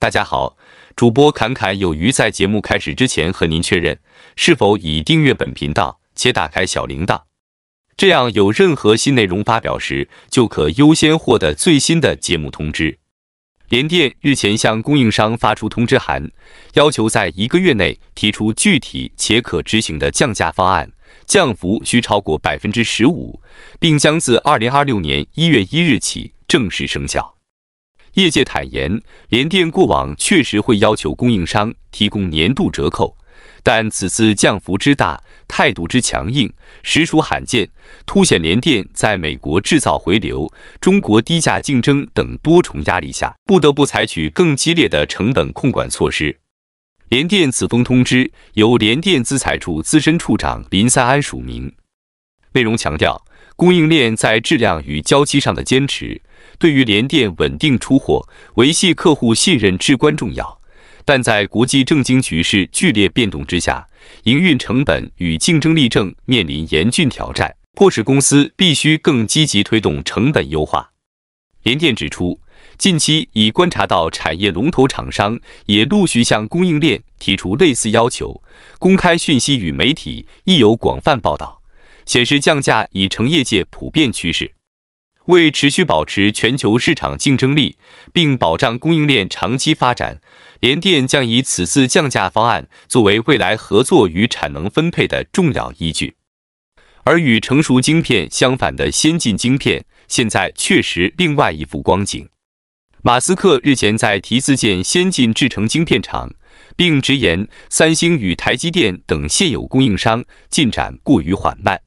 大家好，主播侃侃有余在节目开始之前和您确认，是否已订阅本频道且打开小铃铛？这样有任何新内容发表时，就可优先获得最新的节目通知。联电日前向供应商发出通知函，要求在一个月内提出具体且可执行的降价方案，降幅需超过百分之十五，并将自二零二六年一月一日起正式生效。业界坦言，联电过往确实会要求供应商提供年度折扣，但此次降幅之大、态度之强硬，实属罕见，凸显联电在美国制造回流、中国低价竞争等多重压力下，不得不采取更激烈的成本控管措施。联电此封通知由联电资材处资深处长林三安署名，内容强调供应链在质量与交期上的坚持。对于联电稳定出货、维系客户信任至关重要，但在国际政经局势剧烈变动之下，营运成本与竞争力正面临严峻挑战，迫使公司必须更积极推动成本优化。联电指出，近期已观察到产业龙头厂商也陆续向供应链提出类似要求，公开讯息与媒体亦有广泛报道，显示降价已成业界普遍趋势。为持续保持全球市场竞争力，并保障供应链长期发展，联电将以此次降价方案作为未来合作与产能分配的重要依据。而与成熟晶片相反的先进晶片，现在确实另外一幅光景。马斯克日前在提自建先进制程晶片厂，并直言三星与台积电等现有供应商进展过于缓慢。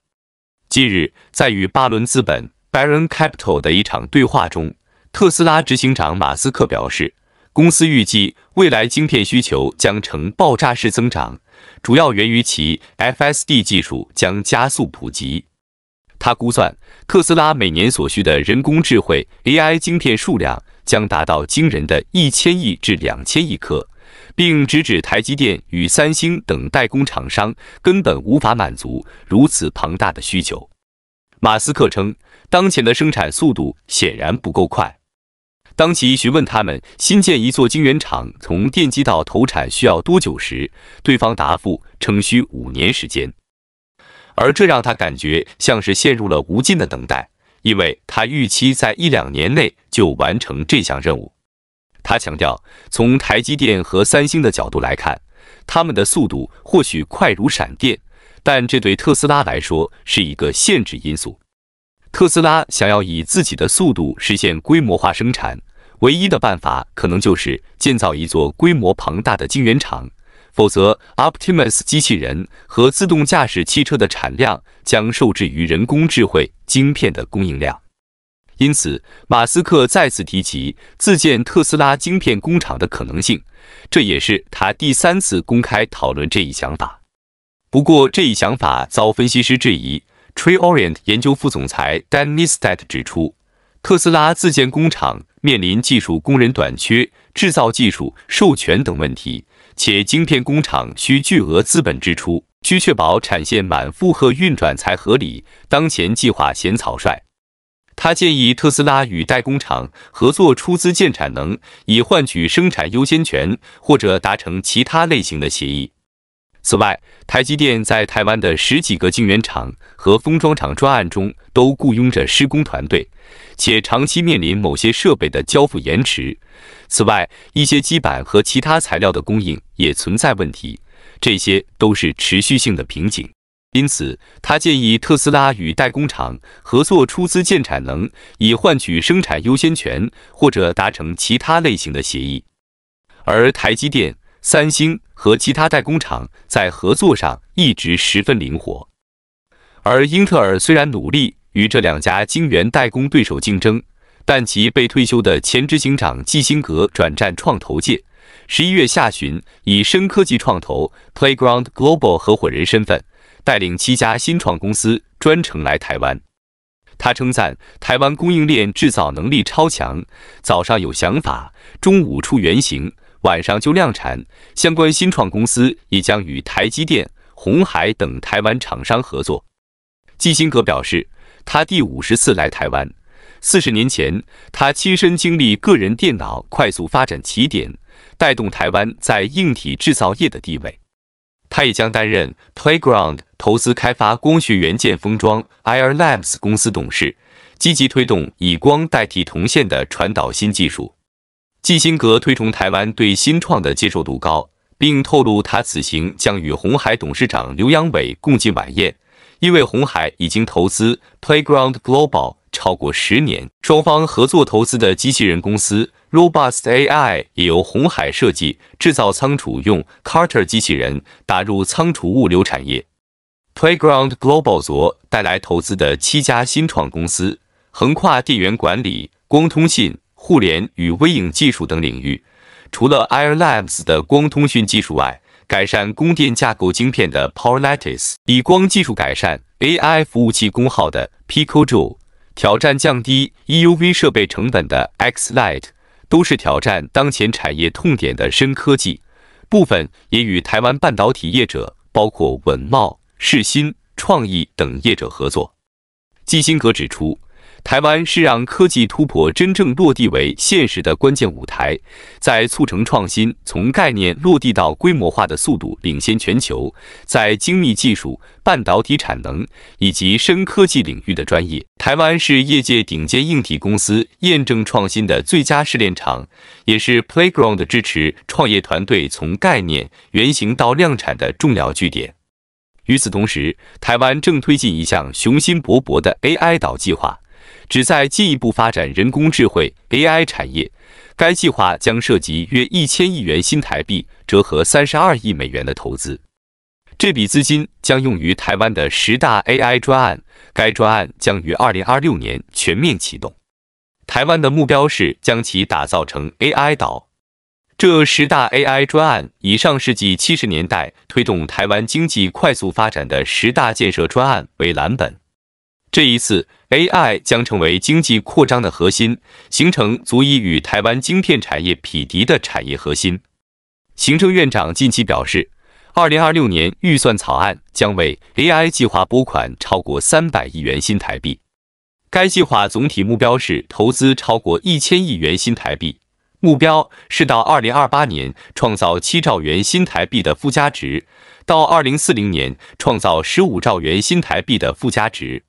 近日，在与巴伦资本。Baron Capital 的一场对话中，特斯拉执行长马斯克表示，公司预计未来晶片需求将呈爆炸式增长，主要源于其 FSD 技术将加速普及。他估算，特斯拉每年所需的人工智慧 AI 晶片数量将达到惊人的一千亿至两千亿颗，并直指台积电与三星等代工厂商根本无法满足如此庞大的需求。马斯克称。当前的生产速度显然不够快。当其询问他们新建一座晶圆厂从奠基到投产需要多久时，对方答复称需五年时间，而这让他感觉像是陷入了无尽的等待，因为他预期在一两年内就完成这项任务。他强调，从台积电和三星的角度来看，他们的速度或许快如闪电，但这对特斯拉来说是一个限制因素。特斯拉想要以自己的速度实现规模化生产，唯一的办法可能就是建造一座规模庞大的晶圆厂，否则，Optimus 机器人和自动驾驶汽车的产量将受制于人工智慧晶片的供应量。因此，马斯克再次提及自建特斯拉晶片工厂的可能性，这也是他第三次公开讨论这一想法。不过，这一想法遭分析师质疑。Tree Orient 研究副总裁 d a n n i s e t t 指出，特斯拉自建工厂面临技术工人短缺、制造技术授权等问题，且晶片工厂需巨额资本支出，需确保产线满负荷运转才合理。当前计划显草率。他建议特斯拉与代工厂合作，出资建产能，以换取生产优先权，或者达成其他类型的协议。此外，台积电在台湾的十几个晶圆厂和封装厂专案中都雇佣着施工团队，且长期面临某些设备的交付延迟。此外，一些基板和其他材料的供应也存在问题，这些都是持续性的瓶颈。因此，他建议特斯拉与代工厂合作，出资建产能，以换取生产优先权，或者达成其他类型的协议。而台积电、三星。和其他代工厂在合作上一直十分灵活，而英特尔虽然努力与这两家晶圆代工对手竞争，但其被退休的前执行长基辛格转战创投界。十一月下旬，以深科技创投 Playground Global 合伙人身份，带领七家新创公司专程来台湾。他称赞台湾供应链制造能力超强，早上有想法，中午出原型。晚上就量产，相关新创公司也将与台积电、红海等台湾厂商合作。基辛格表示，他第五十次来台湾，四十年前他亲身经历个人电脑快速发展起点，带动台湾在硬体制造业的地位。他也将担任 Playground 投资开发光学元件封装 Air Labs 公司董事，积极推动以光代替铜线的传导新技术。基辛格推崇台湾对新创的接受度高，并透露他此行将与红海董事长刘扬伟共进晚宴，因为红海已经投资 Playground Global 超过十年，双方合作投资的机器人公司 Robust AI 也由红海设计制造仓储用 Carter 机器人，打入仓储物流产业。Playground Global 昨带来投资的七家新创公司，横跨电源管理、光通信。互联与微影技术等领域，除了 Air Labs 的光通讯技术外，改善供电架构晶片的 PowerLattice 以光技术改善 AI 服务器功耗的 Pico Joule，挑战降低 EUV 设备成本的 X Light，都是挑战当前产业痛点的深科技。部分也与台湾半导体业者，包括稳贸、世新、创意等业者合作。基辛格指出。台湾是让科技突破真正落地为现实的关键舞台，在促成创新从概念落地到规模化的速度领先全球。在精密技术、半导体产能以及深科技领域的专业，台湾是业界顶尖硬体公司验证创新的最佳试炼场，也是 Playground 支持创业团队从概念原型到量产的重要据点。与此同时，台湾正推进一项雄心勃勃的 AI 岛计划。旨在进一步发展人工智能 AI 产业，该计划将涉及约一千亿元新台币，折合三十二亿美元的投资。这笔资金将用于台湾的十大 AI 专案，该专案将于二零二六年全面启动。台湾的目标是将其打造成 AI 岛。这十大 AI 专案以上世纪七十年代推动台湾经济快速发展的十大建设专案为蓝本，这一次。AI 将成为经济扩张的核心，形成足以与台湾晶片产业匹敌的产业核心。行政院长近期表示，2026年预算草案将为 AI 计划拨款超过300亿元新台币。该计划总体目标是投资超过1000亿元新台币，目标是到2028年创造7兆元新台币的附加值，到2040年创造15兆元新台币的附加值。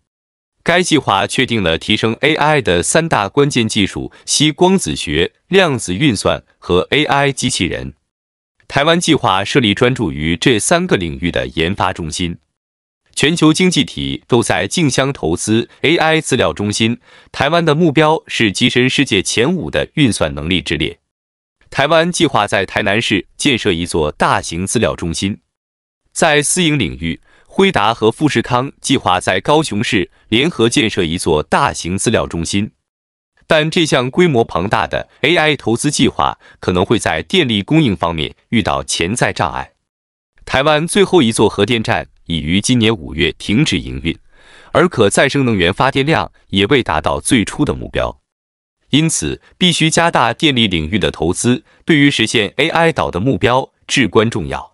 该计划确定了提升 AI 的三大关键技术：，光子学、量子运算和 AI 机器人。台湾计划设立专注于这三个领域的研发中心。全球经济体都在竞相投资 AI 资料中心，台湾的目标是跻身世界前五的运算能力之列。台湾计划在台南市建设一座大型资料中心，在私营领域。辉达和富士康计划在高雄市联合建设一座大型资料中心，但这项规模庞大的 AI 投资计划可能会在电力供应方面遇到潜在障碍。台湾最后一座核电站已于今年五月停止营运，而可再生能源发电量也未达到最初的目标，因此必须加大电力领域的投资，对于实现 AI 岛的目标至关重要。